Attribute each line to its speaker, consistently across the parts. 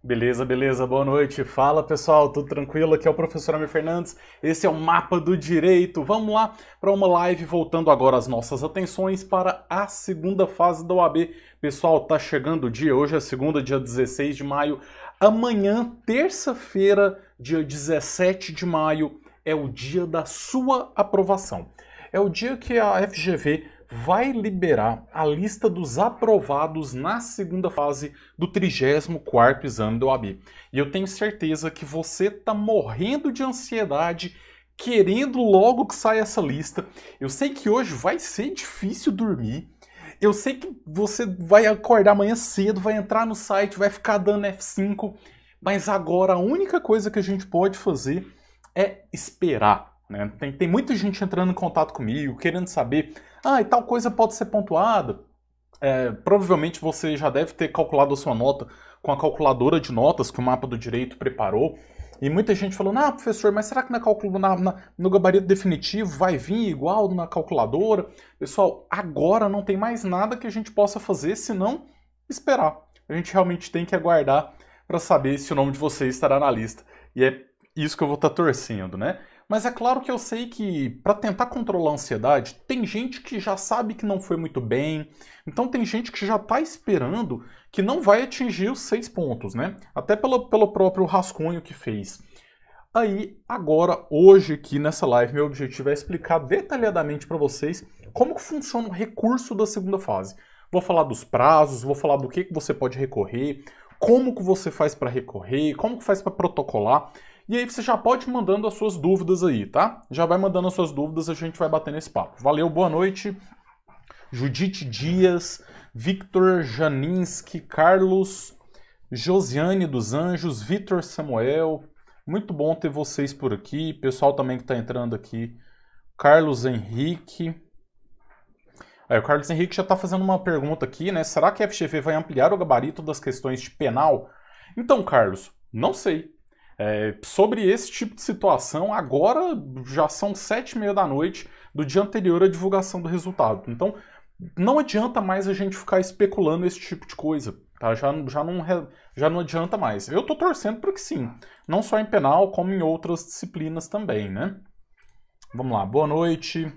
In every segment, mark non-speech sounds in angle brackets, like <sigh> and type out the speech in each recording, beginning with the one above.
Speaker 1: Beleza, beleza, boa noite. Fala pessoal, tudo tranquilo? Aqui é o professor Amir Fernandes. Esse é o Mapa do Direito. Vamos lá para uma live voltando agora as nossas atenções para a segunda fase da OAB. Pessoal, tá chegando o dia, hoje é segunda, dia 16 de maio. Amanhã, terça-feira, dia 17 de maio, é o dia da sua aprovação. É o dia que a FGV vai liberar a lista dos aprovados na segunda fase do 34º exame da OAB. E eu tenho certeza que você tá morrendo de ansiedade querendo logo que saia essa lista. Eu sei que hoje vai ser difícil dormir. Eu sei que você vai acordar amanhã cedo, vai entrar no site, vai ficar dando F5, mas agora a única coisa que a gente pode fazer é esperar né? Tem, tem muita gente entrando em contato comigo, querendo saber, ah, e tal coisa pode ser pontuada. É, provavelmente você já deve ter calculado a sua nota com a calculadora de notas que o mapa do direito preparou. E muita gente falando, ah, professor, mas será que na calcul... Na, na, no gabarito definitivo vai vir igual na calculadora? Pessoal, agora não tem mais nada que a gente possa fazer senão esperar. A gente realmente tem que aguardar para saber se o nome de você estará na lista. E é isso que eu vou estar tá torcendo, né? Mas é claro que eu sei que para tentar controlar a ansiedade, tem gente que já sabe que não foi muito bem, então tem gente que já está esperando que não vai atingir os seis pontos, né? Até pelo, pelo próprio rascunho que fez. Aí, agora, hoje aqui nessa live, meu objetivo é explicar detalhadamente para vocês como que funciona o recurso da segunda fase. Vou falar dos prazos, vou falar do que, que você pode recorrer, como que você faz para recorrer, como que faz para protocolar. E aí você já pode ir mandando as suas dúvidas aí, tá? Já vai mandando as suas dúvidas, a gente vai batendo esse papo. Valeu, boa noite. Judite Dias, Victor Janinski, Carlos, Josiane dos Anjos, Vitor Samuel. Muito bom ter vocês por aqui. Pessoal também que está entrando aqui. Carlos Henrique. Aí, o Carlos Henrique já está fazendo uma pergunta aqui, né? Será que a FGV vai ampliar o gabarito das questões de penal? Então, Carlos, não sei. É, sobre esse tipo de situação, agora já são sete e meia da noite do dia anterior à divulgação do resultado. Então, não adianta mais a gente ficar especulando esse tipo de coisa. Tá? Já, já, não, já não adianta mais. Eu estou torcendo para que sim. Não só em penal, como em outras disciplinas também, né? Vamos lá. Boa noite.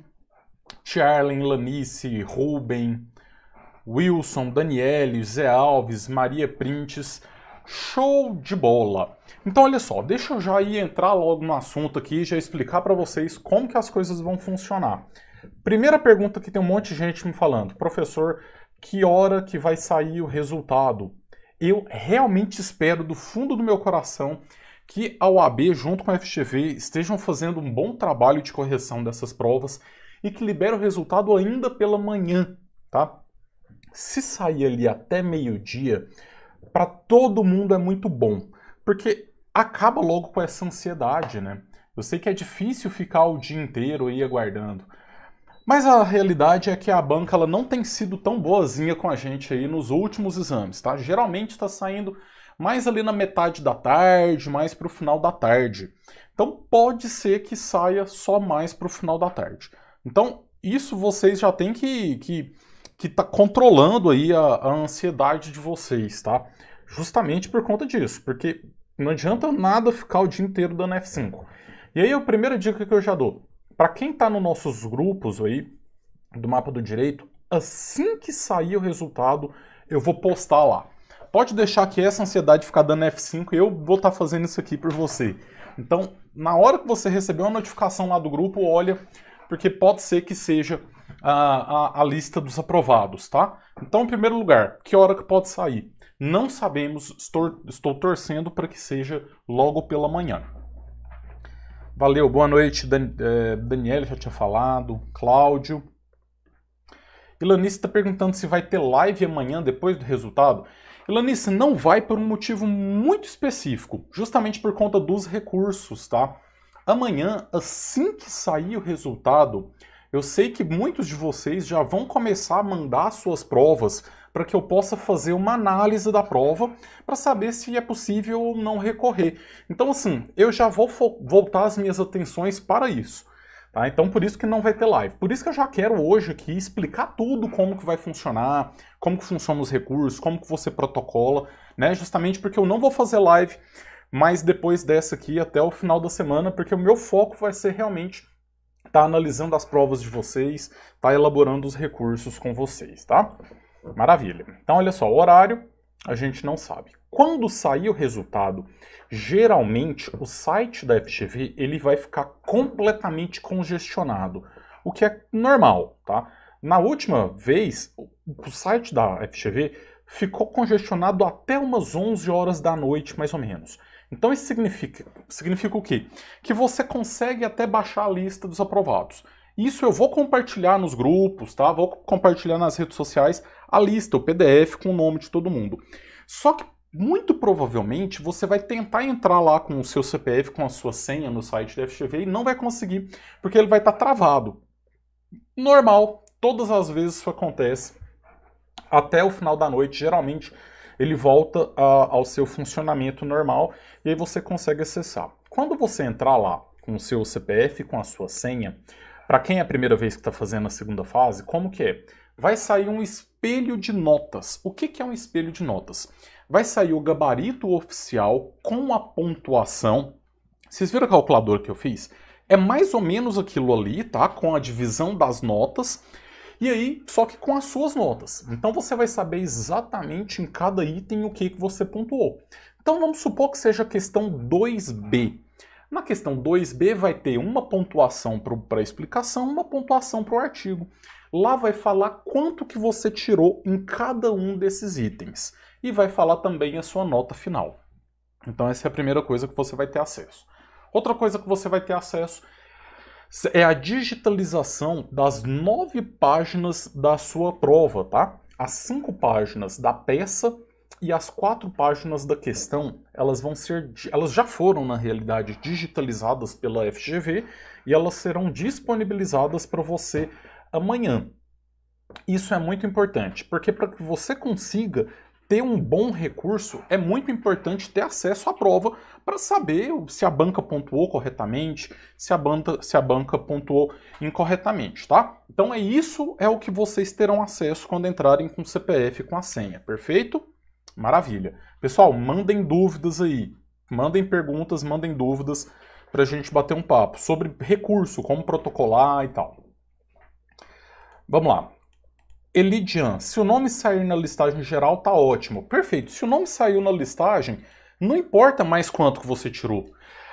Speaker 1: Charlen, Lanice, Ruben, Wilson, Daniele, Zé Alves, Maria Printes. Show de bola! Então olha só, deixa eu já ir entrar logo no assunto aqui e já explicar para vocês como que as coisas vão funcionar. Primeira pergunta que tem um monte de gente me falando, professor, que hora que vai sair o resultado? Eu realmente espero do fundo do meu coração que a UAB junto com a FGV estejam fazendo um bom trabalho de correção dessas provas e que libere o resultado ainda pela manhã, tá? Se sair ali até meio-dia, para todo mundo é muito bom, porque acaba logo com essa ansiedade, né? Eu sei que é difícil ficar o dia inteiro aí aguardando, mas a realidade é que a banca ela não tem sido tão boazinha com a gente aí nos últimos exames, tá? Geralmente está saindo mais ali na metade da tarde, mais para o final da tarde. Então pode ser que saia só mais para o final da tarde. Então isso vocês já têm que, que que está controlando aí a, a ansiedade de vocês, tá? Justamente por conta disso, porque não adianta nada ficar o dia inteiro dando F5. E aí a primeira dica que eu já dou, para quem está nos nossos grupos aí do mapa do direito, assim que sair o resultado, eu vou postar lá. Pode deixar que essa ansiedade ficar dando F5, eu vou estar tá fazendo isso aqui por você. Então, na hora que você receber uma notificação lá do grupo, olha, porque pode ser que seja a, a, a lista dos aprovados, tá? Então, em primeiro lugar, que hora que pode sair? Não sabemos, estou, estou torcendo para que seja logo pela manhã. Valeu, boa noite, Dan, é, Daniel já tinha falado, Cláudio. Ilanice está perguntando se vai ter live amanhã depois do resultado. Ilanice não vai por um motivo muito específico, justamente por conta dos recursos, tá? Amanhã, assim que sair o resultado, eu sei que muitos de vocês já vão começar a mandar suas provas para que eu possa fazer uma análise da prova para saber se é possível ou não recorrer. Então, assim, eu já vou voltar as minhas atenções para isso. Tá? Então, por isso que não vai ter live. Por isso que eu já quero hoje aqui explicar tudo como que vai funcionar, como que funcionam os recursos, como que você protocola, né? Justamente porque eu não vou fazer live mais depois dessa aqui até o final da semana, porque o meu foco vai ser realmente está analisando as provas de vocês, está elaborando os recursos com vocês, tá? Maravilha. Então, olha só, o horário a gente não sabe. Quando sair o resultado, geralmente o site da FGV ele vai ficar completamente congestionado, o que é normal, tá? Na última vez, o site da FGV ficou congestionado até umas 11 horas da noite, mais ou menos. Então isso significa, significa o quê? Que você consegue até baixar a lista dos aprovados. Isso eu vou compartilhar nos grupos, tá? Vou compartilhar nas redes sociais a lista, o PDF com o nome de todo mundo. Só que muito provavelmente você vai tentar entrar lá com o seu CPF, com a sua senha no site da FGV e não vai conseguir, porque ele vai estar tá travado. Normal, todas as vezes isso acontece até o final da noite, geralmente ele volta a, ao seu funcionamento normal e aí você consegue acessar. Quando você entrar lá com o seu CPF, com a sua senha, para quem é a primeira vez que está fazendo a segunda fase, como que é? Vai sair um espelho de notas. O que, que é um espelho de notas? Vai sair o gabarito oficial com a pontuação. Vocês viram a calculadora que eu fiz? É mais ou menos aquilo ali, tá? Com a divisão das notas e aí, só que com as suas notas. Então você vai saber exatamente em cada item o que, que você pontuou. Então vamos supor que seja questão 2B. Na questão 2B vai ter uma pontuação para a explicação, uma pontuação para o artigo. Lá vai falar quanto que você tirou em cada um desses itens. E vai falar também a sua nota final. Então essa é a primeira coisa que você vai ter acesso. Outra coisa que você vai ter acesso é a digitalização das nove páginas da sua prova, tá? As cinco páginas da peça e as quatro páginas da questão, elas vão ser, elas já foram na realidade digitalizadas pela FGV e elas serão disponibilizadas para você amanhã. Isso é muito importante, porque para que você consiga ter um bom recurso é muito importante ter acesso à prova para saber se a banca pontuou corretamente, se a banca, se a banca pontuou incorretamente, tá? Então é isso é o que vocês terão acesso quando entrarem com o CPF com a senha, perfeito? Maravilha. Pessoal, mandem dúvidas aí, mandem perguntas, mandem dúvidas para a gente bater um papo sobre recurso, como protocolar e tal. Vamos lá. Elidian, se o nome sair na listagem geral, tá ótimo. Perfeito. Se o nome saiu na listagem, não importa mais quanto que você tirou.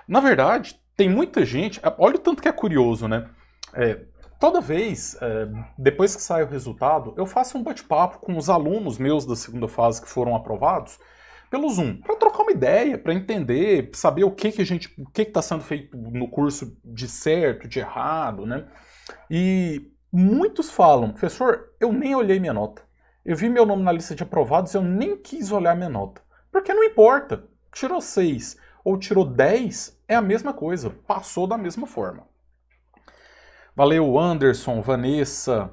Speaker 1: Na verdade, tem muita gente. É, olha o tanto que é curioso, né? É, toda vez, é, depois que sai o resultado, eu faço um bate-papo com os alunos meus da segunda fase que foram aprovados pelo Zoom, para trocar uma ideia, para entender, saber o que que a gente, o que está sendo feito no curso de certo, de errado, né? E Muitos falam, professor, eu nem olhei minha nota. Eu vi meu nome na lista de aprovados, eu nem quis olhar minha nota. Porque não importa. Tirou 6 ou tirou 10 é a mesma coisa, passou da mesma forma. Valeu, Anderson, Vanessa.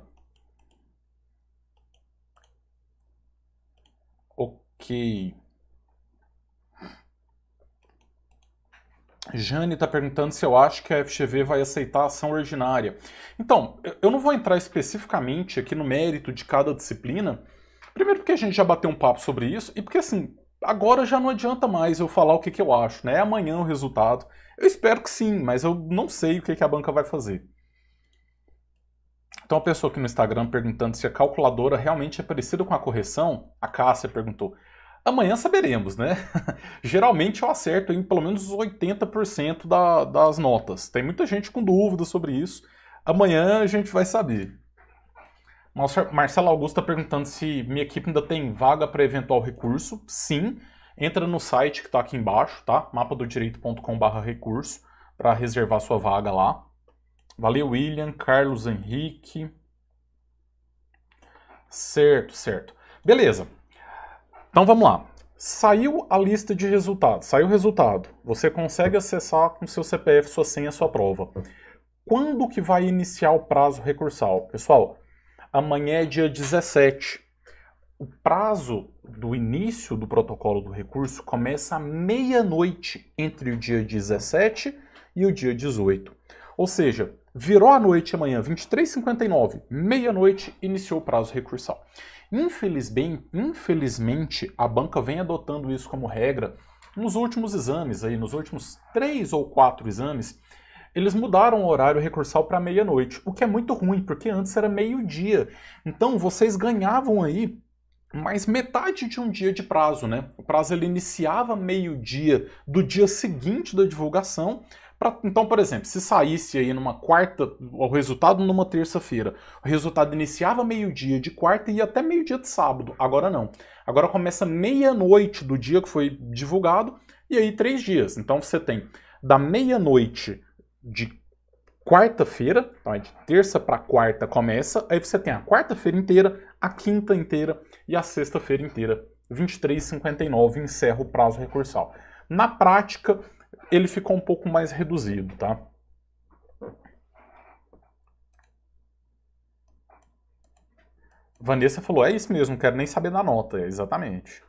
Speaker 1: Ok. Jane está perguntando se eu acho que a FGV vai aceitar a ação ordinária. Então, eu não vou entrar especificamente aqui no mérito de cada disciplina, primeiro porque a gente já bateu um papo sobre isso, e porque assim, agora já não adianta mais eu falar o que, que eu acho, né? É amanhã o resultado. Eu espero que sim, mas eu não sei o que, que a banca vai fazer. Então, a pessoa aqui no Instagram perguntando se a calculadora realmente é parecida com a correção, a Cássia perguntou. Amanhã saberemos, né? <laughs> Geralmente eu acerto em pelo menos 80% da, das notas. Tem muita gente com dúvida sobre isso. Amanhã a gente vai saber. Marcelo Augusto está perguntando se minha equipe ainda tem vaga para eventual recurso. Sim, entra no site que está aqui embaixo, tá? mapadodireito.com.br recurso para reservar sua vaga lá. Valeu, William, Carlos Henrique. Certo, certo. Beleza. Então vamos lá. Saiu a lista de resultados, saiu o resultado. Você consegue acessar com seu CPF, sua senha, sua prova. Quando que vai iniciar o prazo recursal? Pessoal, amanhã é dia 17. O prazo do início do protocolo do recurso começa à meia-noite entre o dia 17 e o dia 18. Ou seja, virou a noite amanhã, 23h59, meia-noite, iniciou o prazo recursal. Infelizmente, infelizmente, a banca vem adotando isso como regra nos últimos exames, aí, nos últimos três ou quatro exames, eles mudaram o horário recursal para meia-noite, o que é muito ruim, porque antes era meio-dia. Então vocês ganhavam aí mais metade de um dia de prazo, né? O prazo ele iniciava meio-dia do dia seguinte da divulgação Pra, então, por exemplo, se saísse aí numa quarta, o resultado numa terça-feira, o resultado iniciava meio-dia de quarta e ia até meio-dia de sábado. Agora não. Agora começa meia-noite do dia que foi divulgado e aí três dias. Então você tem da meia-noite de quarta-feira, então é de terça para quarta começa, aí você tem a quarta-feira inteira, a quinta inteira e a sexta-feira inteira. 23,59 encerra o prazo recursal. Na prática, ele ficou um pouco mais reduzido, tá? Vanessa falou, é isso mesmo, quero nem saber da nota, exatamente.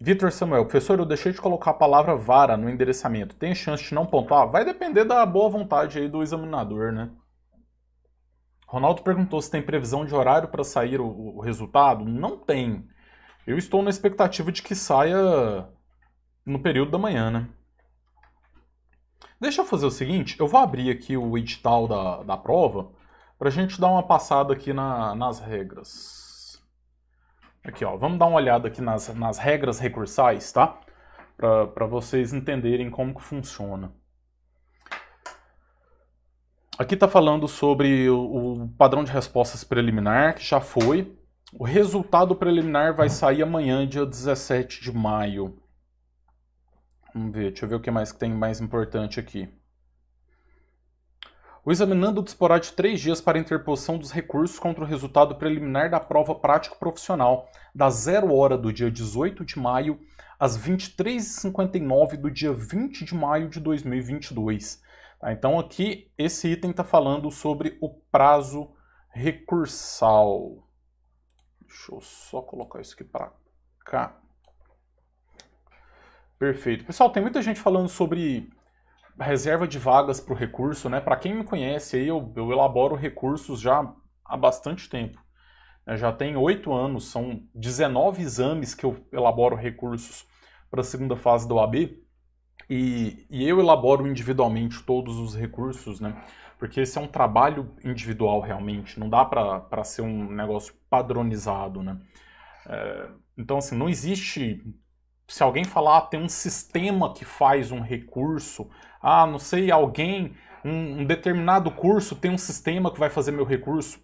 Speaker 1: Vitor Samuel, professor, eu deixei de colocar a palavra vara no endereçamento. Tem chance de não pontuar? Vai depender da boa vontade aí do examinador, né? Ronaldo perguntou se tem previsão de horário para sair o, o resultado. Não tem. Eu estou na expectativa de que saia no período da manhã, né? Deixa eu fazer o seguinte, eu vou abrir aqui o edital da, da prova para a gente dar uma passada aqui na, nas regras. Aqui, ó, vamos dar uma olhada aqui nas, nas regras recursais, tá? Para vocês entenderem como que funciona. Aqui está falando sobre o, o padrão de respostas preliminar, que já foi. O resultado preliminar vai sair amanhã, dia 17 de maio. Vamos ver, deixa eu ver o que mais que tem mais importante aqui. O examinando disporá de três dias para interposição dos recursos contra o resultado preliminar da prova prático-profissional, da 0 hora do dia 18 de maio às 23h59 do dia 20 de maio de 2022. Tá, então aqui esse item está falando sobre o prazo recursal. Deixa eu só colocar isso aqui para cá. Perfeito. Pessoal, tem muita gente falando sobre reserva de vagas para o recurso, né? Para quem me conhece, aí eu, eu elaboro recursos já há bastante tempo. Né? já tem oito anos, são 19 exames que eu elaboro recursos para a segunda fase da ab E, e, eu elaboro individualmente todos os recursos, né? Porque esse é um trabalho individual realmente, não dá para ser um negócio padronizado, né? É, então, assim, não existe se alguém falar, ah, tem um sistema que faz um recurso, ah, não sei, alguém, um, um determinado curso tem um sistema que vai fazer meu recurso.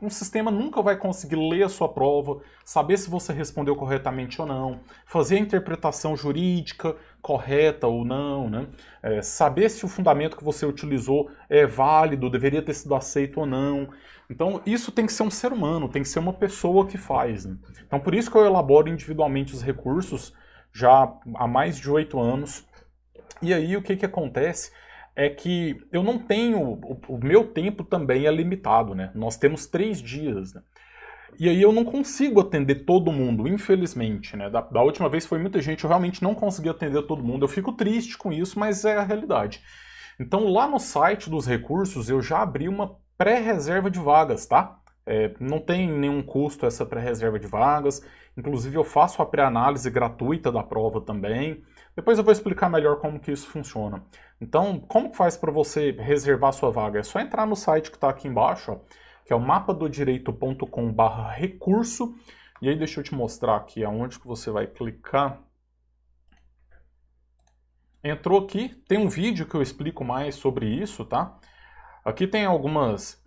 Speaker 1: Um sistema nunca vai conseguir ler a sua prova, saber se você respondeu corretamente ou não, fazer a interpretação jurídica correta ou não, né? É, saber se o fundamento que você utilizou é válido, deveria ter sido aceito ou não. Então, isso tem que ser um ser humano, tem que ser uma pessoa que faz. Né? Então, por isso que eu elaboro individualmente os recursos já há mais de oito anos. E aí o que, que acontece? é que eu não tenho. O, meu tempo também é limitado, né? Nós temos três dias. Né? E aí eu não consigo atender todo mundo, infelizmente, né? Da, da, última vez foi muita gente, eu realmente não consegui atender todo mundo. Eu fico triste com isso, mas é a realidade. Então lá no site dos recursos eu já abri uma pré-reserva de vagas, tá? É, não tem nenhum custo essa pré-reserva de vagas. Inclusive eu faço a pré-análise gratuita da prova também. Depois eu vou explicar melhor como que isso funciona. Então, como faz para você reservar sua vaga? É só entrar no site que está aqui embaixo, ó, que é o mapadodireito.com/barra recurso. E aí deixa eu te mostrar aqui aonde que você vai clicar. Entrou aqui, tem um vídeo que eu explico mais sobre isso, tá? Aqui tem algumas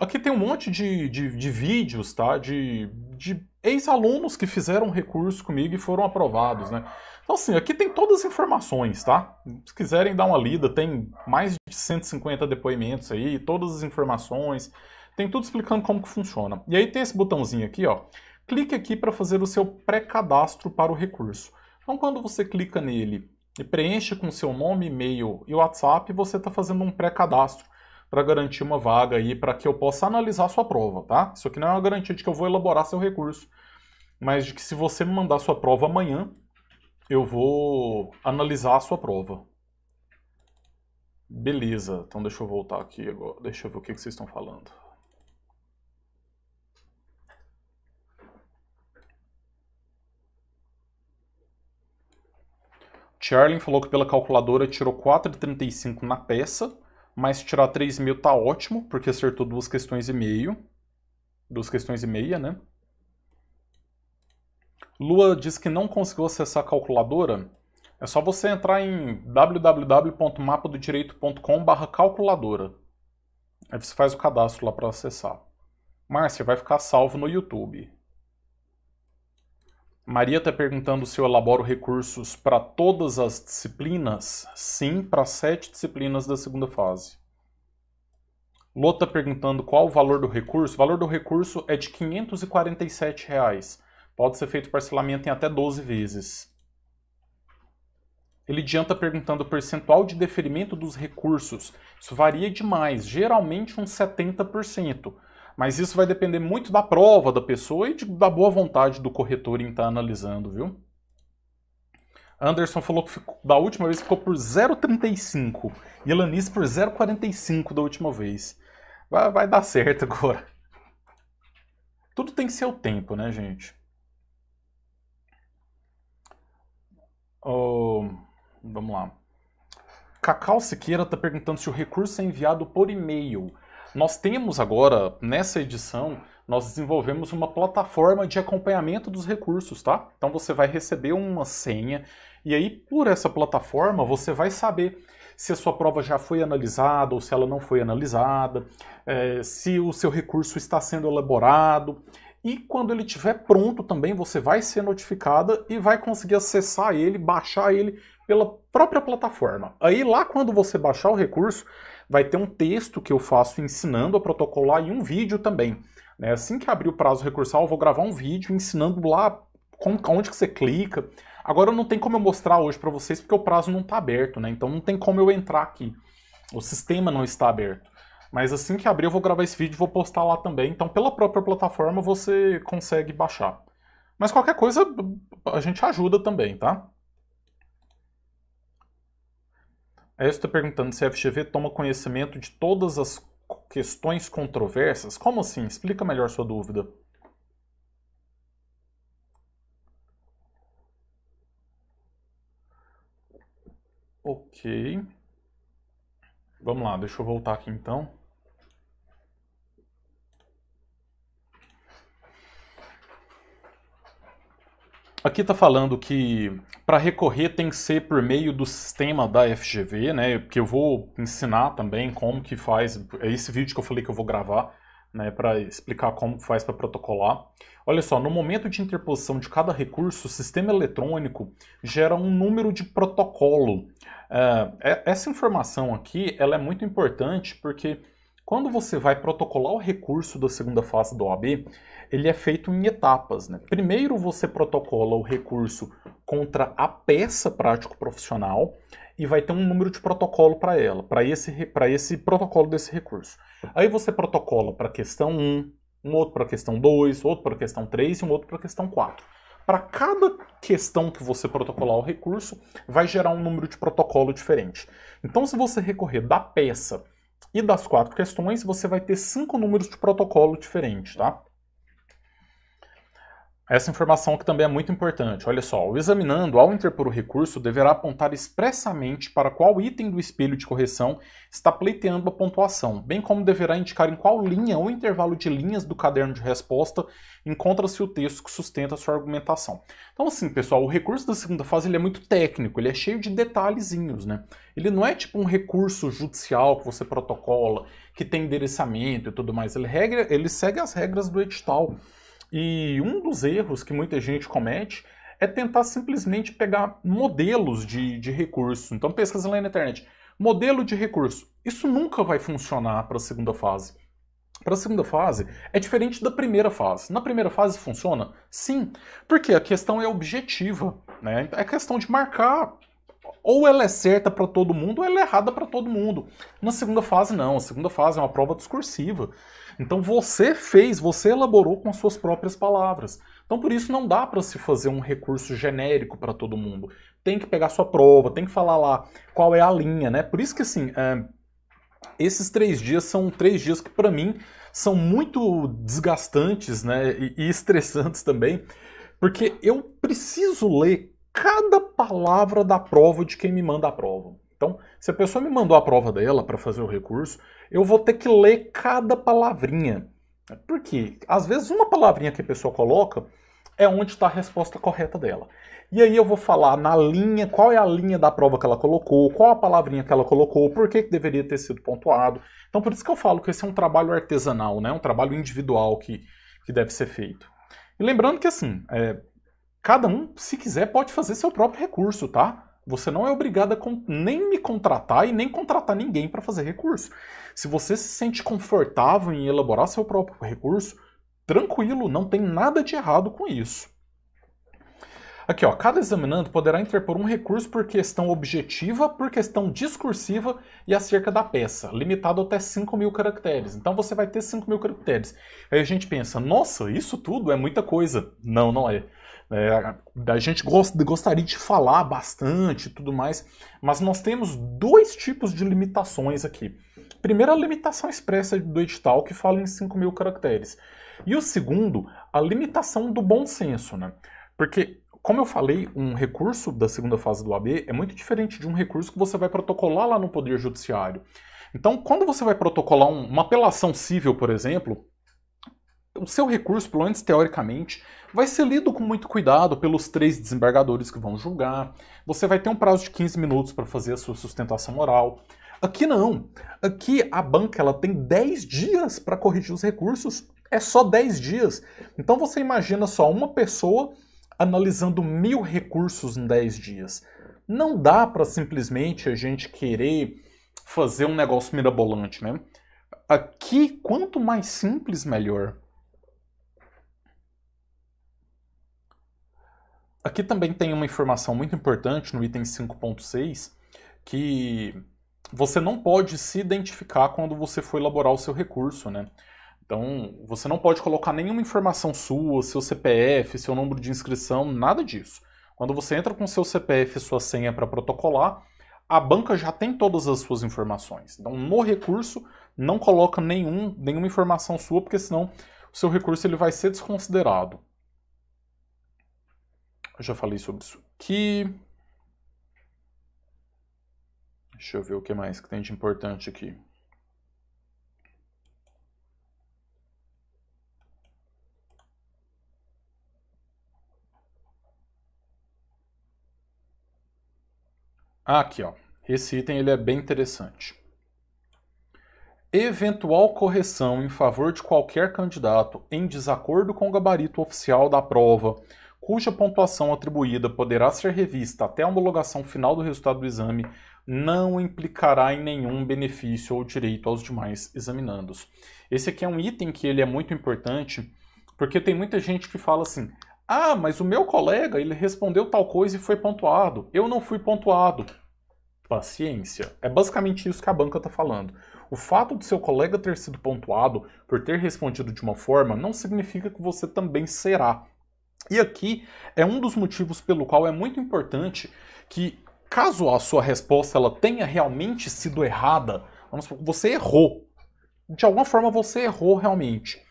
Speaker 1: Aqui tem um monte de, de, de vídeos, tá? De, de ex-alunos que fizeram recurso comigo e foram aprovados, né? Então, assim, aqui tem todas as informações, tá? Se quiserem dar uma lida, tem mais de 150 depoimentos aí, todas as informações, tem tudo explicando como que funciona. E aí tem esse botãozinho aqui, ó. Clique aqui para fazer o seu pré-cadastro para o recurso. Então, quando você clica nele e preenche com seu nome, e-mail e WhatsApp, você está fazendo um pré-cadastro para garantir uma vaga aí, para que eu possa analisar sua prova, tá? Isso aqui não é uma garantia de que eu vou elaborar seu recurso, mas de que se você me mandar sua prova amanhã, eu vou analisar a sua prova. Beleza, então deixa eu voltar aqui agora, deixa eu ver o que, que vocês estão falando. Charlin falou que pela calculadora tirou 4,35 na peça mas tirar 3 mil tá ótimo, porque acertou duas questões e meio. Duas questões e meia, né? Lua diz que não conseguiu acessar a calculadora. É só você entrar em www.mapadodireito.com.br calculadora. Aí você faz o cadastro lá para acessar. Márcia, vai ficar salvo no YouTube. Maria está perguntando se eu elaboro recursos para todas as disciplinas. Sim, para sete disciplinas da segunda fase. Lô está perguntando qual o valor do recurso. O valor do recurso é de R$ 547. Reais. Pode ser feito parcelamento em até 12 vezes. Ele adianta tá perguntando o percentual de deferimento dos recursos. Isso varia demais, geralmente uns 70%. Mas isso vai depender muito da prova da pessoa e de, da boa vontade do corretor em estar tá analisando, viu? Anderson falou que ficou, da última vez ficou por 0,35 e Elanice por 0,45 da última vez. Vai, vai dar certo agora. Tudo tem seu tempo, né, gente? Oh, vamos lá. Cacau Siqueira está perguntando se o recurso é enviado por e-mail. Nós temos agora, nessa edição, nós desenvolvemos uma plataforma de acompanhamento dos recursos, tá? Então você vai receber uma senha e aí por essa plataforma você vai saber se a sua prova já foi analisada ou se ela não foi analisada, é, se o seu recurso está sendo elaborado. E quando ele estiver pronto também, você vai ser notificada e vai conseguir acessar ele, baixar ele pela própria plataforma. Aí lá quando você baixar o recurso, vai ter um texto que eu faço ensinando a protocolar e um vídeo também. Né? Assim que abrir o prazo recursal, eu vou gravar um vídeo ensinando lá onde que você clica. Agora não tem como eu mostrar hoje para vocês porque o prazo não está aberto, né? Então não tem como eu entrar aqui. O sistema não está aberto. Mas assim que abrir eu vou gravar esse vídeo e vou postar lá também. Então pela própria plataforma você consegue baixar. Mas qualquer coisa a gente ajuda também, tá? Aí você está perguntando se a FGV toma conhecimento de todas as questões controversas? Como assim? Explica melhor sua dúvida. Ok. Vamos lá, deixa eu voltar aqui então. Aqui está falando que para recorrer tem que ser por meio do sistema da FGV, né? Porque eu vou ensinar também como que faz. É esse vídeo que eu falei que eu vou gravar, né? Para explicar como faz para protocolar. Olha só, no momento de interposição de cada recurso, o sistema eletrônico gera um número de protocolo. Uh, essa informação aqui ela é muito importante porque quando você vai protocolar o recurso da segunda fase do OAB, ele é feito em etapas. Né? Primeiro você protocola o recurso contra a peça prático profissional e vai ter um número de protocolo para ela, para esse, esse protocolo desse recurso. Aí você protocola para a questão 1, um outro para a questão 2, outro para a questão 3 e um outro para a questão 4. Para cada questão que você protocolar o recurso, vai gerar um número de protocolo diferente. Então, se você recorrer da peça e das quatro questões, você vai ter cinco números de protocolo diferentes, tá? Essa informação que também é muito importante. Olha só, o examinando, ao interpor o recurso, deverá apontar expressamente para qual item do espelho de correção está pleiteando a pontuação, bem como deverá indicar em qual linha ou intervalo de linhas do caderno de resposta encontra-se o texto que sustenta a sua argumentação. Então, assim, pessoal, o recurso da segunda fase ele é muito técnico, ele é cheio de detalhezinhos, né? Ele não é tipo um recurso judicial que você protocola, que tem endereçamento e tudo mais. Ele, regra, ele segue as regras do edital. E um dos erros que muita gente comete é tentar simplesmente pegar modelos de, de recurso. Então pesquisa lá na internet. Modelo de recurso. Isso nunca vai funcionar para a segunda fase. Para a segunda fase, é diferente da primeira fase. Na primeira fase funciona? Sim, porque a questão é objetiva. Né? É questão de marcar. Ou ela é certa para todo mundo, ou ela é errada para todo mundo. Na segunda fase, não. A segunda fase é uma prova discursiva. Então você fez, você elaborou com as suas próprias palavras. Então por isso não dá para se fazer um recurso genérico para todo mundo. Tem que pegar sua prova, tem que falar lá qual é a linha, né? Por isso que assim, é, esses três dias são três dias que para mim são muito desgastantes, né? E, e estressantes também, porque eu preciso ler cada palavra da prova de quem me manda a prova. Então, se a pessoa me mandou a prova dela para fazer o recurso, eu vou ter que ler cada palavrinha. Porque, às vezes, uma palavrinha que a pessoa coloca é onde está a resposta correta dela. E aí eu vou falar na linha, qual é a linha da prova que ela colocou, qual a palavrinha que ela colocou, por que, que deveria ter sido pontuado. Então por isso que eu falo que esse é um trabalho artesanal, né? um trabalho individual que, que deve ser feito. E lembrando que assim, é, cada um, se quiser, pode fazer seu próprio recurso, tá? Você não é obrigado a nem me contratar e nem contratar ninguém para fazer recurso. Se você se sente confortável em elaborar seu próprio recurso, tranquilo, não tem nada de errado com isso. Aqui, ó, cada examinando poderá interpor um recurso por questão objetiva, por questão discursiva e acerca da peça, limitado até 5 mil caracteres. Então você vai ter 5 mil caracteres. Aí a gente pensa, nossa, isso tudo é muita coisa. Não, não é. É, a gente gost, gostaria de falar bastante e tudo mais, mas nós temos dois tipos de limitações aqui. Primeiro, a limitação expressa do edital, que fala em 5 mil caracteres. E o segundo, a limitação do bom senso, né? Porque, como eu falei, um recurso da segunda fase do AB é muito diferente de um recurso que você vai protocolar lá no Poder Judiciário. Então, quando você vai protocolar um, uma apelação civil, por exemplo, o seu recurso, pelo menos teoricamente, vai ser lido com muito cuidado pelos três desembargadores que vão julgar. Você vai ter um prazo de 15 minutos para fazer a sua sustentação oral. Aqui não. Aqui a banca ela tem 10 dias para corrigir os recursos. É só 10 dias. Então você imagina só uma pessoa analisando mil recursos em 10 dias. Não dá para simplesmente a gente querer fazer um negócio mirabolante, né? Aqui, quanto mais simples, melhor. Aqui também tem uma informação muito importante no item 5.6 que você não pode se identificar quando você for elaborar o seu recurso, né? Então, você não pode colocar nenhuma informação sua, seu CPF, seu número de inscrição, nada disso. Quando você entra com seu CPF e sua senha para protocolar, a banca já tem todas as suas informações. Então, no recurso, não coloca nenhum, nenhuma informação sua, porque senão o seu recurso ele vai ser desconsiderado. Eu já falei sobre isso aqui. Deixa eu ver o que mais que tem de importante aqui. Ah, aqui, ó. Esse item ele é bem interessante. Eventual correção em favor de qualquer candidato em desacordo com o gabarito oficial da prova cuja pontuação atribuída poderá ser revista até a homologação final do resultado do exame, não implicará em nenhum benefício ou direito aos demais examinandos. Esse aqui é um item que ele é muito importante, porque tem muita gente que fala assim: "Ah, mas o meu colega, ele respondeu tal coisa e foi pontuado. Eu não fui pontuado." Paciência. É basicamente isso que a banca está falando. O fato de seu colega ter sido pontuado por ter respondido de uma forma não significa que você também será. E aqui é um dos motivos pelo qual é muito importante que, caso a sua resposta ela tenha realmente sido errada, vamos supor, você errou. De alguma forma você errou realmente.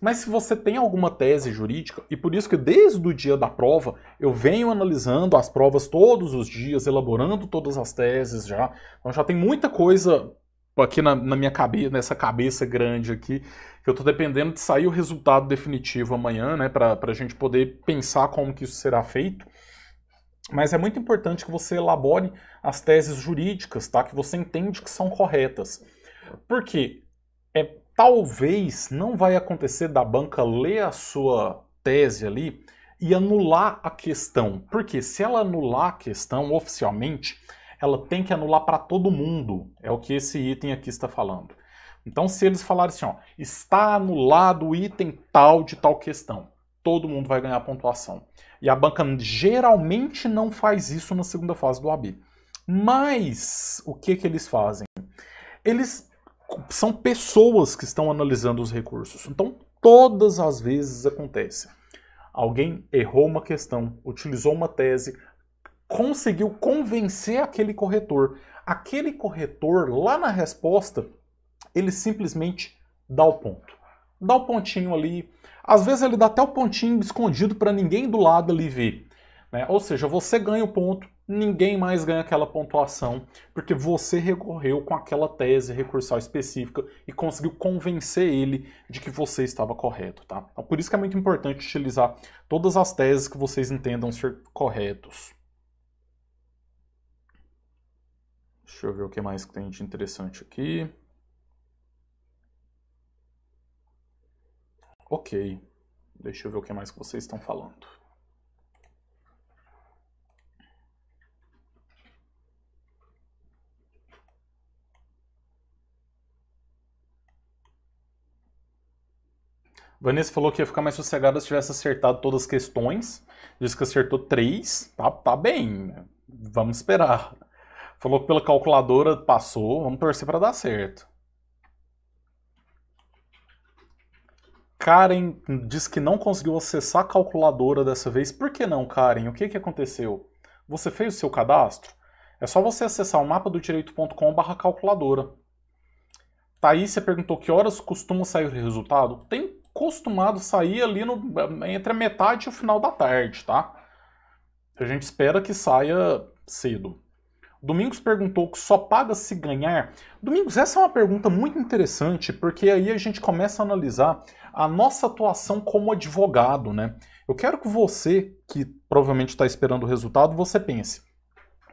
Speaker 1: Mas se você tem alguma tese jurídica, e por isso que desde o dia da prova eu venho analisando as provas todos os dias, elaborando todas as teses já, então já tem muita coisa aqui na, na, minha cabeça, nessa cabeça grande aqui, que eu estou dependendo de sair o resultado definitivo amanhã, né, para a gente poder pensar como que isso será feito. Mas é muito importante que você elabore as teses jurídicas, tá? Que você entende que são corretas. Porque é talvez não vai acontecer da banca ler a sua tese ali e anular a questão. Porque se ela anular a questão oficialmente, ela tem que anular para todo mundo. É o que esse item aqui está falando. Então, se eles falarem assim, ó, está anulado o item tal de tal questão, todo mundo vai ganhar pontuação. E a banca geralmente não faz isso na segunda fase do AB. Mas o que, que eles fazem? Eles são pessoas que estão analisando os recursos. Então, todas as vezes acontece. Alguém errou uma questão, utilizou uma tese, conseguiu convencer aquele corretor. Aquele corretor, lá na resposta, ele simplesmente dá o ponto. Dá o pontinho ali. Às vezes ele dá até o pontinho escondido para ninguém do lado ali ver. Né? Ou seja, você ganha o ponto, ninguém mais ganha aquela pontuação, porque você recorreu com aquela tese recursal específica e conseguiu convencer ele de que você estava correto, tá? Então, por isso que é muito importante utilizar todas as teses que vocês entendam ser corretos. Deixa eu ver o que mais que tem de interessante aqui. Ok. Deixa eu ver o que mais que vocês estão falando. Vanessa falou que ia ficar mais sossegada se tivesse acertado todas as questões. Diz que acertou três. Tá, tá bem. Né? Vamos esperar. Falou que pela calculadora passou. Vamos torcer para dar certo. Karen diz que não conseguiu acessar a calculadora dessa vez. Por que não, Karen? O que, que aconteceu? Você fez o seu cadastro? É só você acessar o mapa do direito.com barra calculadora. Thaís, você perguntou que horas costuma sair o resultado? Tem costumado sair ali no, entre a metade e o final da tarde, tá? A gente espera que saia cedo. Domingos perguntou que só paga se ganhar. Domingos, essa é uma pergunta muito interessante, porque aí a gente começa a analisar a nossa atuação como advogado, né? Eu quero que você, que provavelmente está esperando o resultado, você pense.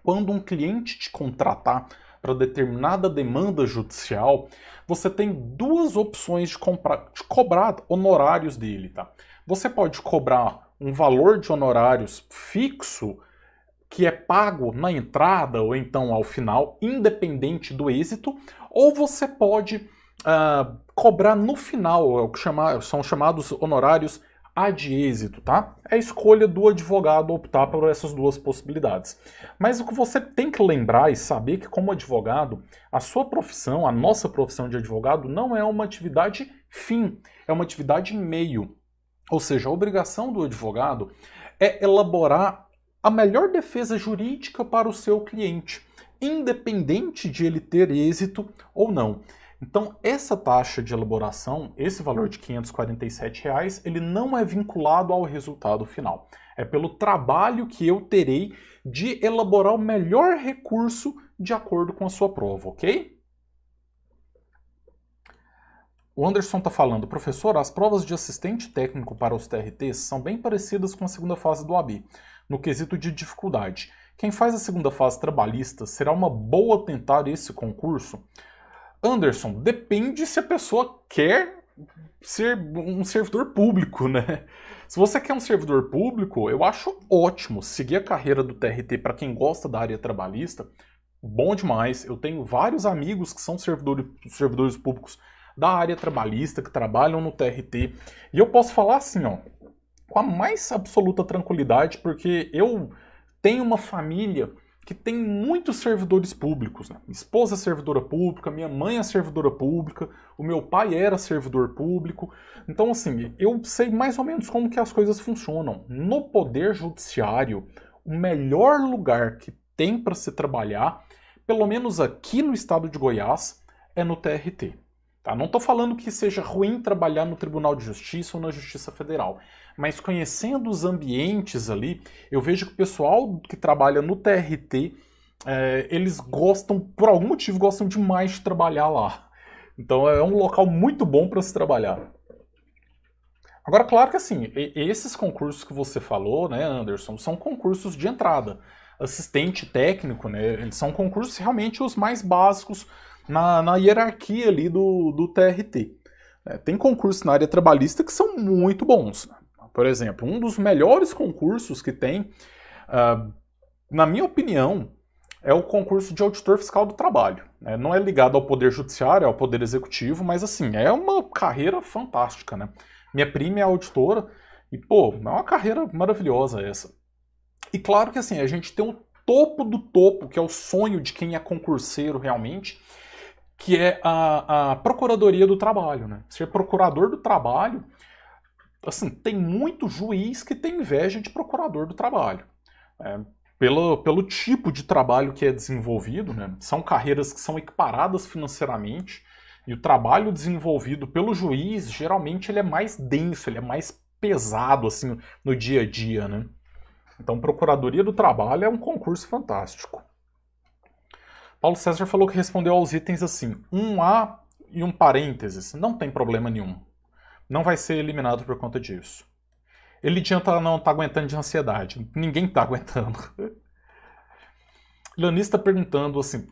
Speaker 1: Quando um cliente te contratar para determinada demanda judicial, você tem duas opções de, comprar, de cobrar honorários dele, tá? Você pode cobrar um valor de honorários fixo que é pago na entrada ou então ao final, independente do êxito, ou você pode uh, cobrar no final, é são chamados honorários ad êxito, tá? É a escolha do advogado optar por essas duas possibilidades. Mas o que você tem que lembrar e saber é que como advogado, a sua profissão, a nossa profissão de advogado não é uma atividade fim, é uma atividade meio. Ou seja, a obrigação do advogado é elaborar a melhor defesa jurídica para o seu cliente, independente de ele ter êxito ou não. Então, essa taxa de elaboração, esse valor de R$ 547, reais, ele não é vinculado ao resultado final. É pelo trabalho que eu terei de elaborar o melhor recurso de acordo com a sua prova, ok? O Anderson está falando, professor, as provas de assistente técnico para os TRTs são bem parecidas com a segunda fase do AB no quesito de dificuldade. Quem faz a segunda fase trabalhista será uma boa tentar esse concurso? Anderson, depende se a pessoa quer ser um servidor público, né? Se você quer um servidor público, eu acho ótimo seguir a carreira do TRT para quem gosta da área trabalhista. Bom demais. Eu tenho vários amigos que são servidores, servidores públicos da área trabalhista, que trabalham no TRT. E eu posso falar assim, ó, com a mais absoluta tranquilidade, porque eu tenho uma família que tem muitos servidores públicos. Né? Minha esposa é servidora pública, minha mãe é servidora pública, o meu pai era servidor público. Então, assim, eu sei mais ou menos como que as coisas funcionam. No Poder Judiciário, o melhor lugar que tem para se trabalhar, pelo menos aqui no estado de Goiás, é no TRT. Tá? Não estou falando que seja ruim trabalhar no Tribunal de Justiça ou na Justiça Federal mas conhecendo os ambientes ali, eu vejo que o pessoal que trabalha no TRT, é, eh, eles gostam, por algum motivo, gostam demais de trabalhar lá. Então é um local muito bom para se trabalhar. Agora, claro que assim, esses concursos que você falou, né, Anderson, são concursos de entrada. Assistente técnico, né, eles são concursos realmente os mais básicos na, na hierarquia ali do, do TRT. É, tem concursos na área trabalhista que são muito bons. Né? Por exemplo, um dos melhores concursos que tem, uh, na minha opinião, é o concurso de auditor fiscal do trabalho. Né? Não é ligado ao poder judiciário, é ao poder executivo, mas assim, é uma carreira fantástica, né? Minha prima é auditora e, pô, é uma carreira maravilhosa essa. E claro que assim, a gente tem o topo do topo, que é o sonho de quem é concurseiro realmente, que é a, a Procuradoria do Trabalho, né? Ser procurador do trabalho assim, tem muito juiz que tem inveja de procurador do trabalho. É, pelo, pelo tipo de trabalho que é desenvolvido, né? são carreiras que são equiparadas financeiramente, e o trabalho desenvolvido pelo juiz, geralmente, ele é mais denso, ele é mais pesado, assim, no dia a dia, né? Então, Procuradoria do Trabalho é um concurso fantástico. Paulo César falou que respondeu aos itens assim, um A e um parênteses, não tem problema nenhum não vai ser eliminado por conta disso. Ele adianta tá, não tá aguentando de ansiedade. Ninguém tá <laughs> aguentando. Lanis está perguntando assim,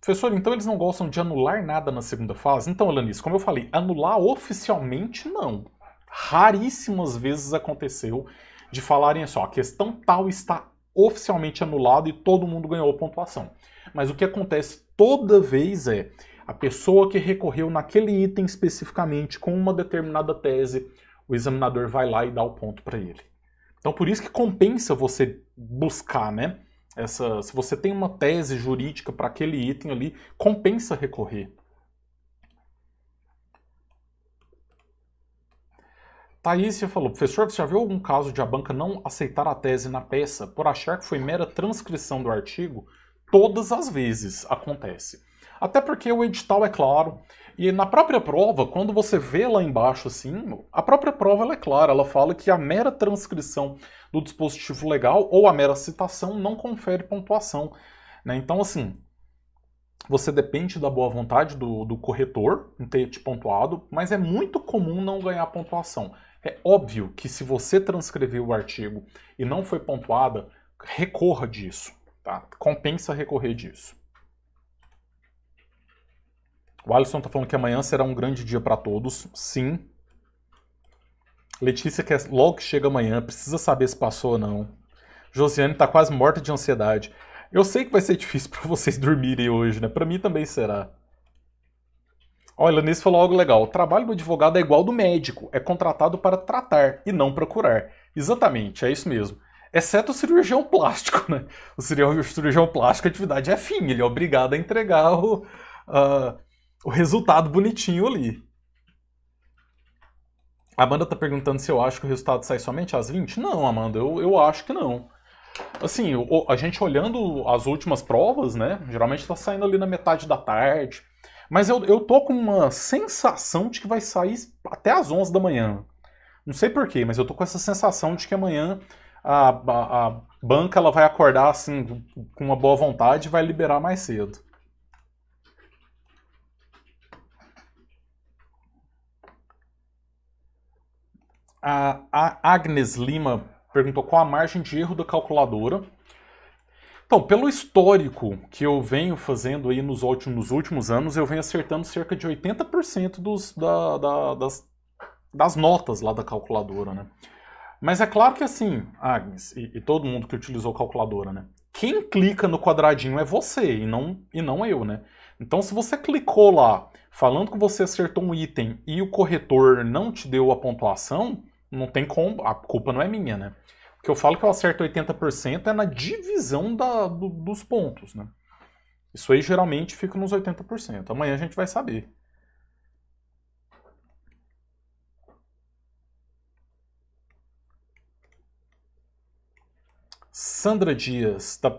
Speaker 1: professor, então eles não gostam de anular nada na segunda fase? Então, Lanis, como eu falei, anular oficialmente não. Raríssimas vezes aconteceu de falarem assim, a questão tal está oficialmente anulada e todo mundo ganhou pontuação. Mas o que acontece toda vez é, a pessoa que recorreu naquele item especificamente com uma determinada tese, o examinador vai lá e dá o ponto para ele. Então por isso que compensa você buscar, né? Essa, se você tem uma tese jurídica para aquele item ali, compensa recorrer. Thaís já falou, professor, você já viu algum caso de a banca não aceitar a tese na peça por achar que foi mera transcrição do artigo? Todas as vezes acontece. Até porque o edital é claro. E na própria prova, quando você vê lá embaixo assim, a própria prova é clara, ela fala que a mera transcrição do dispositivo legal ou a mera citação não confere pontuação. Né? Então, assim, você depende da boa vontade do, do corretor em ter te pontuado, mas é muito comum não ganhar pontuação. É óbvio que se você transcreveu o artigo e não foi pontuada, recorra disso, tá? Compensa recorrer disso. O Alisson tá falando que amanhã será um grande dia para todos. Sim. Letícia quer logo que chega amanhã, precisa saber se passou ou não. Josiane está quase morta de ansiedade. Eu sei que vai ser difícil <laughs> para vocês dormirem hoje, né? Para mim também será. Olha, Lanês falou algo legal. O trabalho do advogado é igual do médico, é contratado para tratar e não para curar. Exatamente, é isso mesmo exceto o cirurgião plástico, né? O cirurgião, o cirurgião plástico, a atividade é fim, ele é obrigado a entregar o, uh, o resultado bonitinho ali. A Amanda tá perguntando se eu acho que o resultado sai somente às 20? Não, Amanda, eu, eu acho que não. Assim, o, a gente olhando as últimas provas, né? Geralmente tá saindo ali na metade da tarde. Mas eu, eu tô com uma sensação de que vai sair até às 11 da manhã. Não sei porquê, mas eu tô com essa sensação de que amanhã a, a, a banca ela vai acordar assim com uma boa vontade e vai liberar mais cedo. A, Agnes Lima perguntou qual a margem de erro da calculadora. Então, pelo histórico que eu venho fazendo aí nos últimos, nos últimos anos, eu venho acertando cerca de 80% dos, da, da, das, das, notas lá da calculadora, né? Mas é claro que assim, Agnes, e, e, todo mundo que utilizou calculadora, né? Quem clica no quadradinho é você e não, e não eu, né? Então, se você clicou lá falando que você acertou um item e o corretor não te deu a pontuação, não tem como, a culpa não é minha, né? O que eu falo é que eu acerto 80% é na divisão da, do, dos pontos, né? Isso aí geralmente fica nos 80%. Amanhã a gente vai saber. Sandra Dias está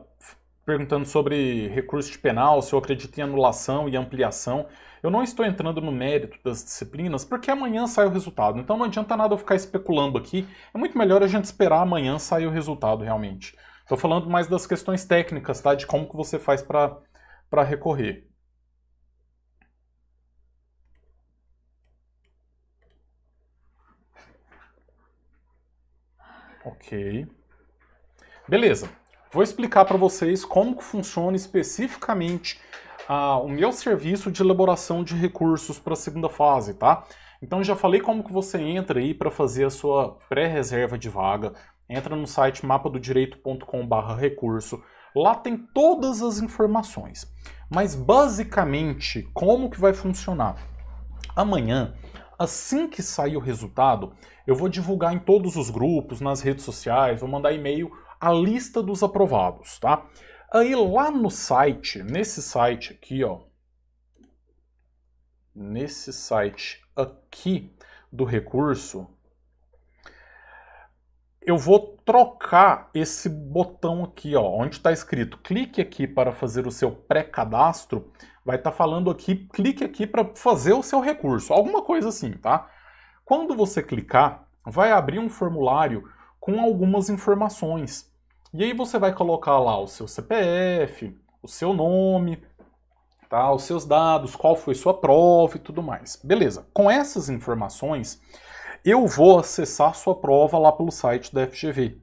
Speaker 1: perguntando sobre recurso de penal, se eu acredito em anulação e ampliação. Eu não estou entrando no mérito das disciplinas porque amanhã sai o resultado, então não adianta nada eu ficar especulando aqui. É muito melhor a gente esperar amanhã sair o resultado realmente. Estou falando mais das questões técnicas, tá? De como que você faz para recorrer. Ok. Beleza. Vou explicar para vocês como que funciona especificamente a, o meu serviço de elaboração de recursos para a segunda fase, tá? Então já falei como que você entra aí para fazer a sua pré-reserva de vaga. Entra no site mapadodireito.com/barra recurso. Lá tem todas as informações. Mas basicamente, como que vai funcionar? Amanhã, assim que sair o resultado, eu vou divulgar em todos os grupos, nas redes sociais, vou mandar e-mail a lista dos aprovados, tá? Aí lá no site, nesse site aqui, ó, nesse site aqui do recurso, eu vou trocar esse botão aqui, ó, onde está escrito clique aqui para fazer o seu pré-cadastro, vai estar tá falando aqui, clique aqui para fazer o seu recurso, alguma coisa assim, tá? Quando você clicar, vai abrir um formulário com algumas informações. E aí você vai colocar lá o seu CPF, o seu nome, tá? Os seus dados, qual foi sua prova e tudo mais. Beleza. Com essas informações, eu vou acessar sua prova lá pelo site da FGV.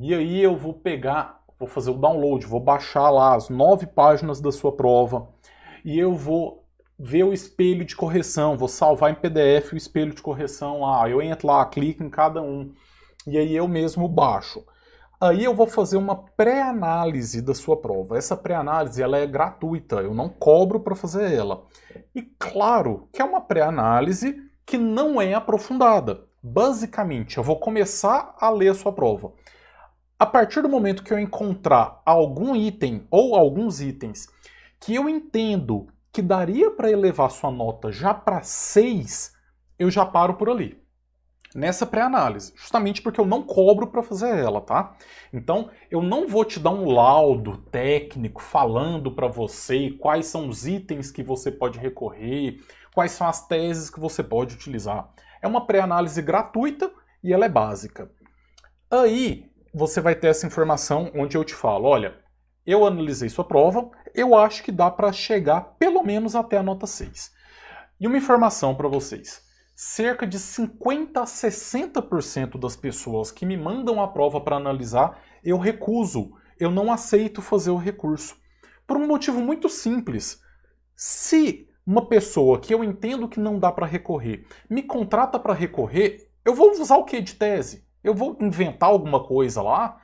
Speaker 1: E aí eu vou pegar, vou fazer o download, vou baixar lá as nove páginas da sua prova e eu vou ver o espelho de correção, vou salvar em PDF o espelho de correção lá. Eu entro lá, clico em cada um e aí eu mesmo baixo. Aí eu vou fazer uma pré-análise da sua prova. Essa pré-análise ela é gratuita, eu não cobro para fazer ela. E claro que é uma pré-análise que não é aprofundada. Basicamente, eu vou começar a ler a sua prova. A partir do momento que eu encontrar algum item ou alguns itens que eu entendo que daria para elevar sua nota já para 6, eu já paro por ali nessa pré-análise, justamente porque eu não cobro para fazer ela, tá? Então, eu não vou te dar um laudo técnico falando para você quais são os itens que você pode recorrer, quais são as teses que você pode utilizar. É uma pré-análise gratuita e ela é básica. Aí, você vai ter essa informação onde eu te falo, olha, eu analisei sua prova, eu acho que dá para chegar pelo menos até a nota 6. E uma informação para vocês cerca de 50 a 60% das pessoas que me mandam a prova para analisar, eu recuso, eu não aceito fazer o recurso. Por um motivo muito simples. Se uma pessoa que eu entendo que não dá para recorrer me contrata para recorrer, eu vou usar o que de tese? Eu vou inventar alguma coisa lá?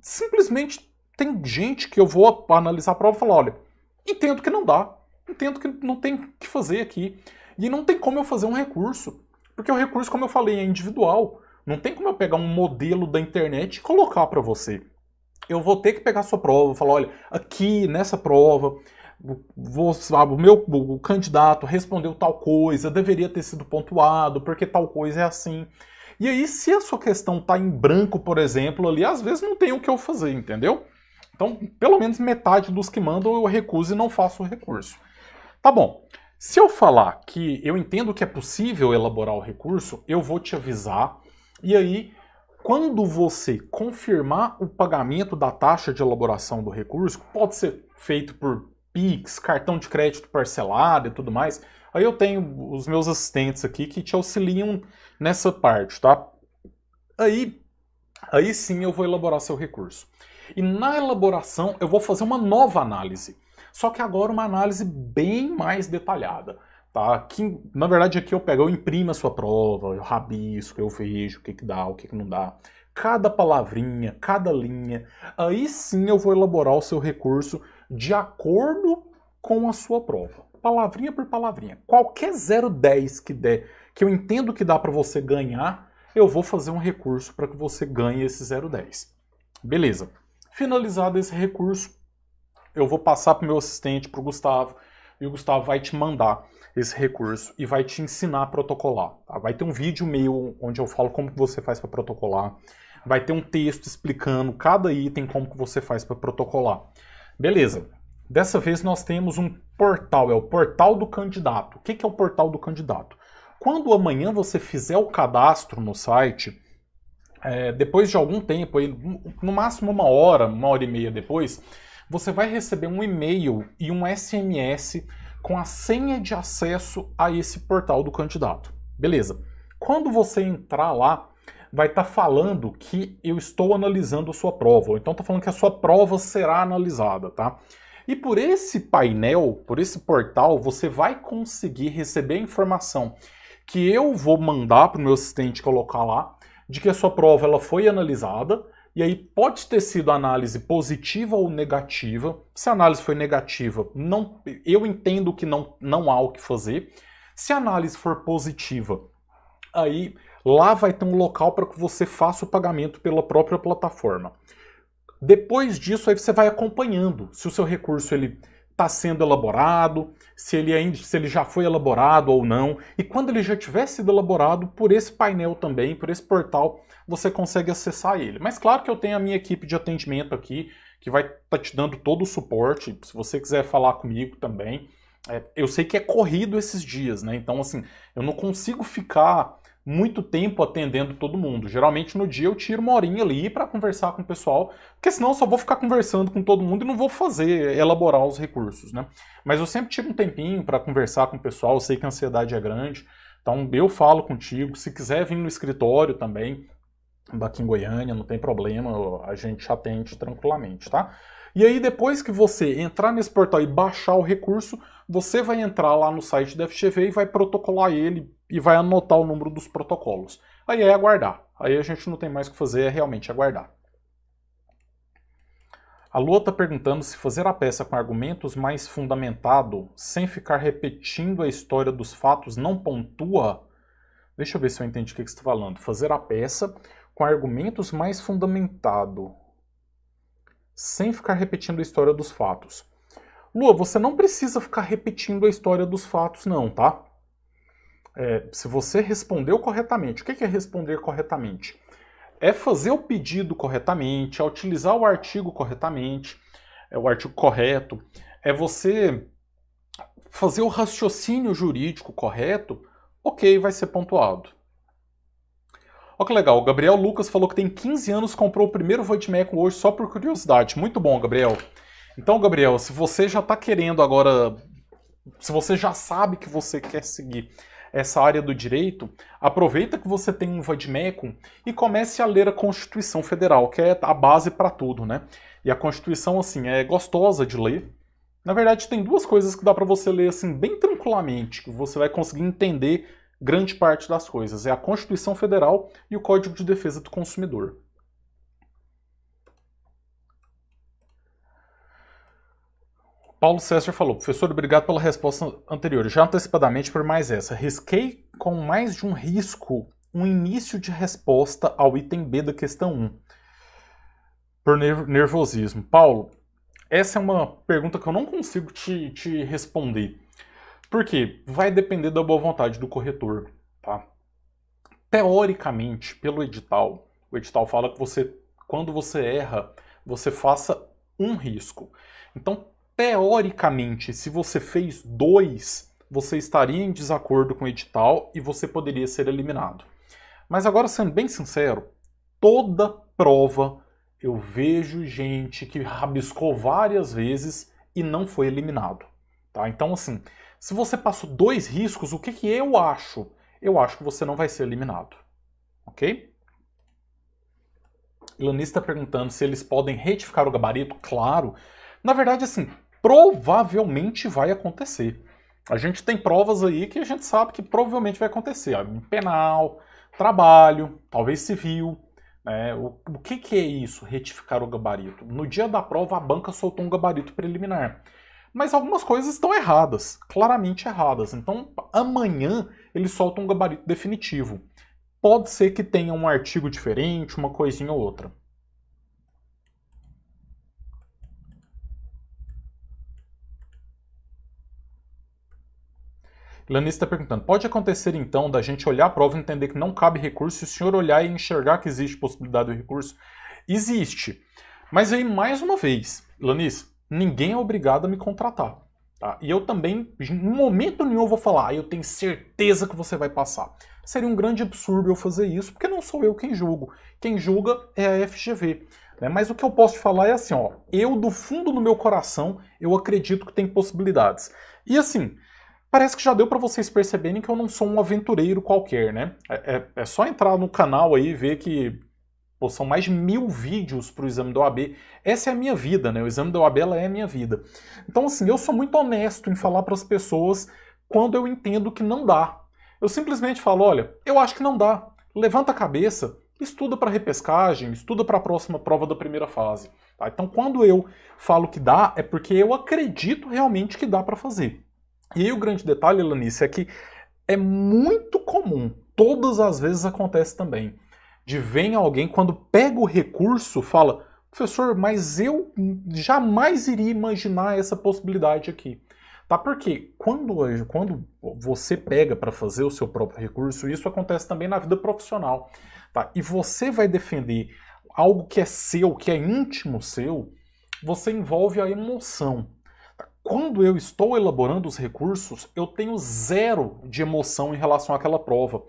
Speaker 1: Simplesmente tem gente que eu vou analisar a prova e falar: olha, entendo que não dá, entendo que não tem o que fazer aqui. E não tem como eu fazer um recurso, porque o é recurso, como eu falei, é individual. Não tem como eu pegar um modelo da internet e colocar para você. Eu vou ter que pegar a sua prova, falar, olha, aqui nessa prova, vou, sabe, o meu o candidato respondeu tal coisa, deveria ter sido pontuado, porque tal coisa é assim. E aí, se a sua questão está em branco, por exemplo, ali, às vezes não tem o que eu fazer, entendeu? Então, pelo menos metade dos que mandam eu recuso e não faço o recurso. Tá bom. Se eu falar que eu entendo que é possível elaborar o recurso, eu vou te avisar. E aí, quando você confirmar o pagamento da taxa de elaboração do recurso, pode ser feito por Pix, cartão de crédito parcelado e tudo mais. Aí eu tenho os meus assistentes aqui que te auxiliam nessa parte, tá? Aí, aí sim eu vou elaborar seu recurso. E na elaboração eu vou fazer uma nova análise só que agora uma análise bem mais detalhada. Tá? Aqui, na verdade, aqui eu pego, eu imprimo a sua prova, eu rabisco, eu vejo o que, que dá, o que, que não dá. Cada palavrinha, cada linha. Aí sim eu vou elaborar o seu recurso de acordo com a sua prova. Palavrinha por palavrinha. Qualquer 010 que der, que eu entendo que dá para você ganhar, eu vou fazer um recurso para que você ganhe esse 010. Beleza. Finalizado esse recurso, eu vou passar para o meu assistente, para o Gustavo, e o Gustavo vai te mandar esse recurso e vai te ensinar a protocolar. Tá? Vai ter um vídeo meu onde eu falo como que você faz para protocolar, vai ter um texto explicando cada item como que você faz para protocolar. Beleza. Dessa vez nós temos um portal, é o portal do candidato. O que, que é o portal do candidato? Quando amanhã você fizer o cadastro no site, é, depois de algum tempo, aí, no máximo uma hora, uma hora e meia depois, você vai receber um e-mail e um SMS com a senha de acesso a esse portal do candidato. Beleza. Quando você entrar lá, vai estar tá falando que eu estou analisando a sua prova, ou então está falando que a sua prova será analisada, tá? E por esse painel, por esse portal, você vai conseguir receber a informação que eu vou mandar para o meu assistente colocar lá, de que a sua prova ela foi analisada e aí pode ter sido análise positiva ou negativa. Se a análise foi negativa, não, eu entendo que não, não há o que fazer. Se a análise for positiva, aí lá vai ter um local para que você faça o pagamento pela própria plataforma. Depois disso, aí você vai acompanhando se o seu recurso ele está sendo elaborado, se ele, ainda se ele já foi elaborado ou não. E quando ele já tiver sido elaborado, por esse painel também, por esse portal, você consegue acessar ele. Mas claro que eu tenho a minha equipe de atendimento aqui, que vai estar tá te dando todo o suporte. Se você quiser falar comigo também, é, eu sei que é corrido esses dias, né? Então, assim, eu não consigo ficar muito tempo atendendo todo mundo. Geralmente no dia eu tiro uma horinha ali para conversar com o pessoal, porque senão eu só vou ficar conversando com todo mundo e não vou fazer, elaborar os recursos, né? Mas eu sempre tiro um tempinho para conversar com o pessoal, eu sei que a ansiedade é grande, então eu falo contigo, se quiser vir no escritório também, daqui em Goiânia, não tem problema, a gente atende tranquilamente, tá? E aí, depois que você entrar nesse portal e baixar o recurso, você vai entrar lá no site da FGV e vai protocolar ele e vai anotar o número dos protocolos. Aí é aguardar. Aí a gente não tem mais o que fazer, é realmente aguardar. A Lua está perguntando se fazer a peça com argumentos mais fundamentado, sem ficar repetindo a história dos fatos, não pontua. Deixa eu ver se eu entendi o que, que você está falando. Fazer a peça com argumentos mais fundamentado, sem ficar repetindo a história dos fatos. Lua, você não precisa ficar repetindo a história dos fatos, não, tá? É, se você respondeu corretamente, o que é responder corretamente? É fazer o pedido corretamente, é utilizar o artigo corretamente, é o artigo correto, é você fazer o raciocínio jurídico correto, ok, vai ser pontuado. Olha que legal, o Gabriel Lucas falou que tem 15 anos, comprou o primeiro Voidmecum hoje só por curiosidade. Muito bom, Gabriel. Então, Gabriel, se você já está querendo agora, se você já sabe que você quer seguir essa área do direito, aproveita que você tem um Vadmecum e comece a ler a Constituição Federal, que é a base para tudo, né? E a Constituição, assim, é gostosa de ler. Na verdade, tem duas coisas que dá para você ler, assim, bem tranquilamente, que você vai conseguir entender grande parte das coisas. É a Constituição Federal e o Código de Defesa do Consumidor. Paulo César falou, professor, obrigado pela resposta anterior. Já antecipadamente por mais essa. Risquei com mais de um risco um início de resposta ao item B da questão 1, por nervosismo. Paulo, essa é uma pergunta que eu não consigo te, te responder. Por quê? Vai depender da boa vontade do corretor, tá? Teoricamente, pelo edital, o edital fala que você, quando você erra, você faça um risco. Então, teoricamente, se você fez dois, você estaria em desacordo com o edital e você poderia ser eliminado. Mas agora, sendo bem sincero, toda prova eu vejo gente que rabiscou várias vezes e não foi eliminado. Tá? Então, assim, se você passou dois riscos, o que, que eu acho? Eu acho que você não vai ser eliminado, ok? Ilanista tá perguntando se eles podem retificar o gabarito. Claro. Na verdade, assim, provavelmente vai acontecer. A gente tem provas aí que a gente sabe que provavelmente vai acontecer. Ah, penal, trabalho, talvez civil. Né? O, o que, que é isso, retificar o gabarito? No dia da prova, a banca soltou um gabarito preliminar. Mas algumas coisas estão erradas, claramente erradas. Então amanhã eles soltam um gabarito definitivo. Pode ser que tenha um artigo diferente, uma coisinha ou outra. Lanice está perguntando: pode acontecer então da gente olhar a prova e entender que não cabe recurso e o senhor olhar e enxergar que existe possibilidade de recurso? Existe. Mas aí, mais uma vez, Lanice, ninguém é obrigado a me contratar. Tá? E eu também, em momento nenhum, vou falar, ah, eu tenho certeza que você vai passar. Seria um grande absurdo eu fazer isso, porque não sou eu quem julgo. Quem julga é a FGV. Né? Mas o que eu posso te falar é assim, ó, eu do fundo do meu coração, eu acredito que tem possibilidades. E assim, parece que já deu para vocês perceberem que eu não sou um aventureiro qualquer, né? É, é, é só entrar no canal aí e ver que Pô, são mais mil vídeos para o exame da OAB. Essa é a minha vida, né? O exame da OAB é a minha vida. Então, assim, eu sou muito honesto em falar para as pessoas quando eu entendo que não dá. Eu simplesmente falo: olha, eu acho que não dá. Levanta a cabeça, estuda para repescagem, estuda para a próxima prova da primeira fase. Tá? Então, quando eu falo que dá, é porque eu acredito realmente que dá para fazer. E aí, o grande detalhe, lanice é que é muito comum, todas as vezes acontece também de vem alguém, quando pega o recurso, fala: professor, mas eu jamais iria imaginar essa possibilidade aqui. Tá? Porque quando, quando você pega para fazer o seu próprio recurso, isso acontece também na vida profissional. Tá? E você vai defender algo que é seu, que é íntimo seu, você envolve a emoção. Tá, quando eu estou elaborando os recursos, eu tenho zero de emoção em relação àquela prova.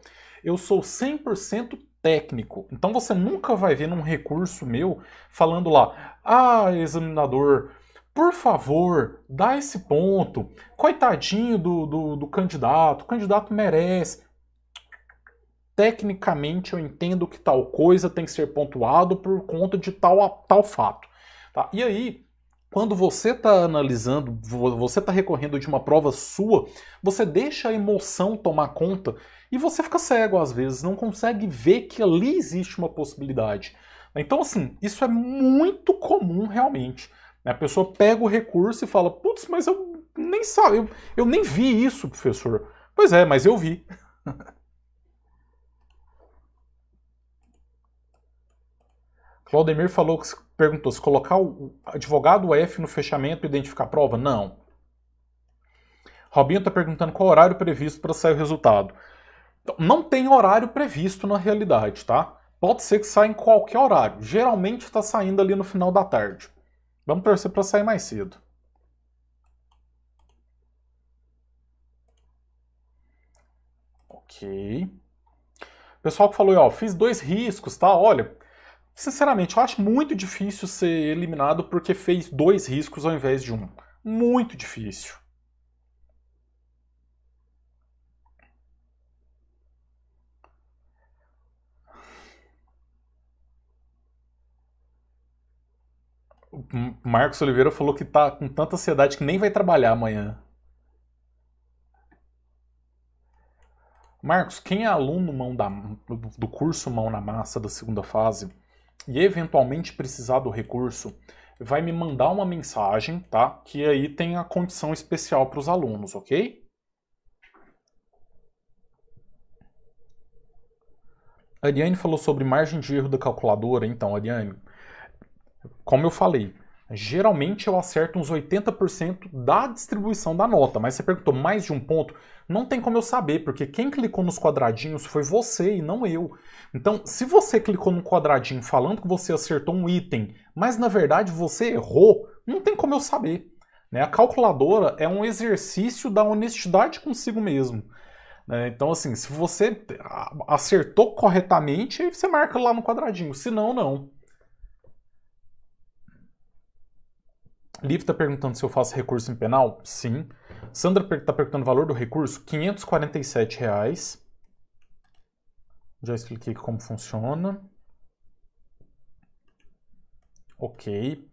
Speaker 1: Eu sou 100% técnico. Então você nunca vai ver num recurso meu falando lá, ah, examinador, por favor, dá esse ponto. Coitadinho do, do, do candidato, o candidato merece. Tecnicamente eu entendo que tal coisa tem que ser pontuado por conta de tal, tal fato. Tá? E aí, quando você está analisando, você está recorrendo de uma prova sua, você deixa a emoção tomar conta e você fica cego às vezes, não consegue ver que ali existe uma possibilidade. Então, assim, isso é muito comum realmente. A pessoa pega o recurso e fala: Putz, mas eu nem sabe, eu, eu nem vi isso, professor. Pois é, mas eu vi. <laughs> Claudemir falou que perguntou se colocar o advogado F no fechamento e identificar a prova? Não. Robinho está perguntando qual horário previsto para sair o resultado. Então, não tem horário previsto na realidade, tá? Pode ser que saia em qualquer horário. Geralmente está saindo ali no final da tarde. Vamos torcer para sair mais cedo. Ok. Pessoal que falou, ó, fiz dois riscos, tá? Olha, sinceramente, eu acho muito difícil ser eliminado porque fez dois riscos ao invés de um. Muito difícil. Marcos Oliveira falou que tá com tanta ansiedade que nem vai trabalhar amanhã. Marcos, quem é aluno mão da, do curso Mão na Massa da segunda fase e eventualmente precisar do recurso, vai me mandar uma mensagem, tá? Que aí tem a condição especial para os alunos, ok? Ariane falou sobre margem de erro da calculadora. Então, Ariane, como eu falei, geralmente eu acerto uns 80% da distribuição da nota, mas você perguntou mais de um ponto, não tem como eu saber, porque quem clicou nos quadradinhos foi você e não eu. Então, se você clicou no quadradinho falando que você acertou um item, mas na verdade você errou, não tem como eu saber. Né? A calculadora é um exercício da honestidade consigo mesmo. Né? Então, assim, se você acertou corretamente, você marca lá no quadradinho. Se não, não. Liv está perguntando se eu faço recurso em penal? Sim. Sandra está perguntando o valor do recurso? R$ reais. Já expliquei como funciona. Ok.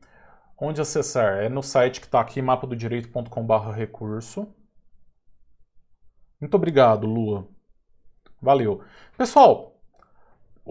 Speaker 1: Onde acessar? É no site que está aqui, mapadireito.com.br recurso. Muito obrigado, Lua. Valeu. Pessoal,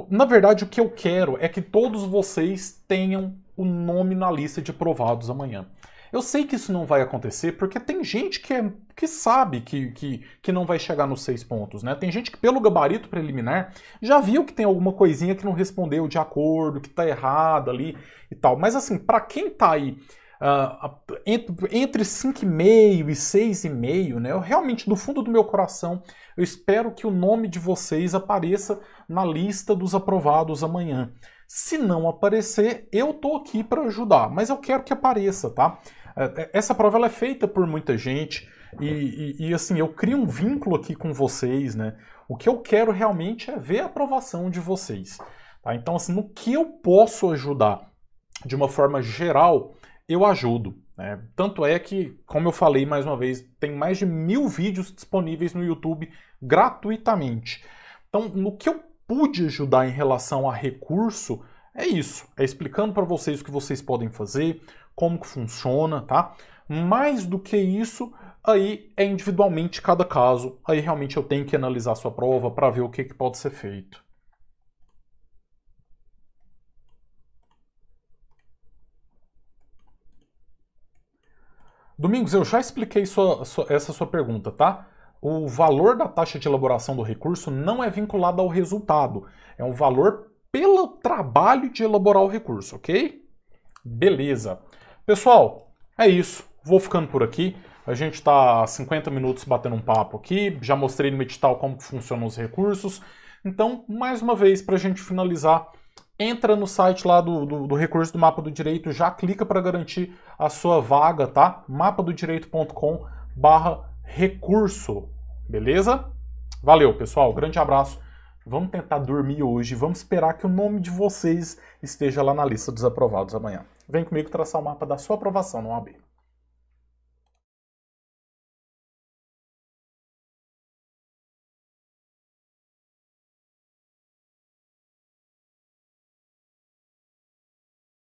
Speaker 1: na verdade, o que eu quero é que todos vocês tenham o nome na lista de provados amanhã. Eu sei que isso não vai acontecer porque tem gente que, é, que sabe que, que, que não vai chegar nos seis pontos, né? Tem gente que, pelo gabarito preliminar, já viu que tem alguma coisinha que não respondeu de acordo, que tá errada ali e tal. Mas, assim, para quem tá aí uh, entre, 5,5 e 6,5, né? Eu realmente, do fundo do meu coração, eu espero que o nome de vocês apareça na lista dos aprovados amanhã. Se não aparecer, eu tô aqui para ajudar, mas eu quero que apareça, tá? É, é, essa prova ela é feita por muita gente e, e, e, assim eu crio um vínculo aqui com vocês, né? O que eu quero realmente é ver a aprovação de vocês. Tá? Então, assim, no que eu posso ajudar de uma forma geral, eu ajudo. Né? Tanto é que, como eu falei mais uma vez, tem mais de mil vídeos disponíveis no YouTube gratuitamente. Então, no que eu pude ajudar em relação a recurso, é isso. É explicando para vocês o que vocês podem fazer, como que funciona, tá? Mais do que isso, aí é individualmente cada caso. Aí realmente eu tenho que analisar sua prova para ver o que, que pode ser feito. Domingos, eu já expliquei sua, sua, essa sua pergunta, tá? O valor da taxa de elaboração do recurso não é vinculado ao resultado, é um valor pelo trabalho de elaborar o recurso, ok? Beleza. Pessoal, é isso. Vou ficando por aqui. A gente está 50 minutos batendo um papo aqui. Já mostrei no edital como funcionam os recursos. Então, mais uma vez, para a gente finalizar, entra no site lá do, do, do recurso do Mapa do Direito, já clica para garantir a sua vaga, tá? mapadodireito.com barra recurso, beleza? Valeu, pessoal, grande abraço. Vamos tentar dormir hoje, vamos esperar que o nome de vocês esteja lá na lista dos aprovados amanhã. Vem comigo traçar o mapa da sua aprovação no AB.